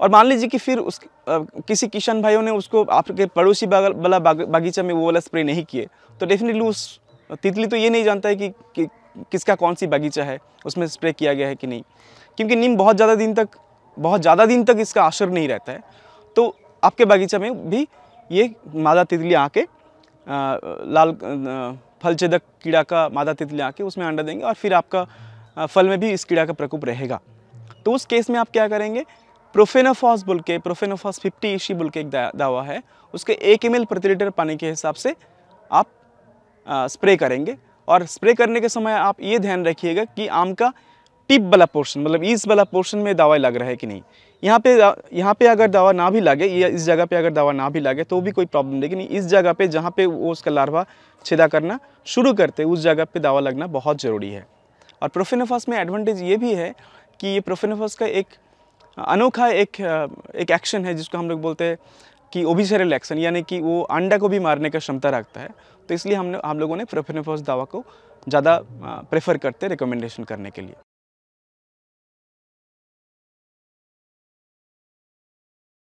और मान लीजिए कि फिर उस किसी किशन भाइयों ने उसको आपके पड़ोसी वाला बागीचा में वो वाला स्प्रे नहीं किए तो डेफिनेटली उस तितली तो ये नहीं जानता है कि, कि किसका कौन सी बागीचा है उसमें स्प्रे किया गया है कि नहीं क्योंकि नीम बहुत ज़्यादा दिन तक बहुत ज़्यादा दिन तक इसका असर नहीं रहता है तो आपके बागीचा में भी ये मादा तितली आके लाल फलचेदक कीड़ा का मादा तितली आके उसमें अंडा देंगे और फिर आपका फल में भी इस कीड़ा का प्रकोप रहेगा तो उस केस में आप क्या करेंगे प्रोफेनाफॉस बोल के प्रोफेनाफॉस फिफ्टी ईशी बोल के एक दवा है उसके एक एम प्रति लीटर पानी के हिसाब से आप आ, स्प्रे करेंगे और स्प्रे करने के समय आप ये ध्यान रखिएगा कि आम का टिप वाला पोर्शन मतलब इस वाला पोर्शन में दवा लग रहा है कि नहीं यहाँ पे यहाँ पे अगर दवा ना भी लगे या इस जगह पे अगर दवा ना भी लगे तो भी कोई प्रॉब्लम नहीं लेकिन इस जगह पे जहाँ पे वो उसका लार्वा छेदा करना शुरू करते उस जगह पे दवा लगना बहुत ज़रूरी है और प्रोफेनोफास में एडवांटेज ये भी है कि ये प्रोफेनोफॉस का एक अनोखा एक एक एक्शन है जिसको हम लोग बोलते हैं कि ओबिसरल एक्शन यानी कि वो अंडा को भी मारने का क्षमता रखता है तो इसलिए हम हम लोगों ने प्रोफेनोफॉस दवा को ज़्यादा प्रेफर करते रिकमेंडेशन करने के लिए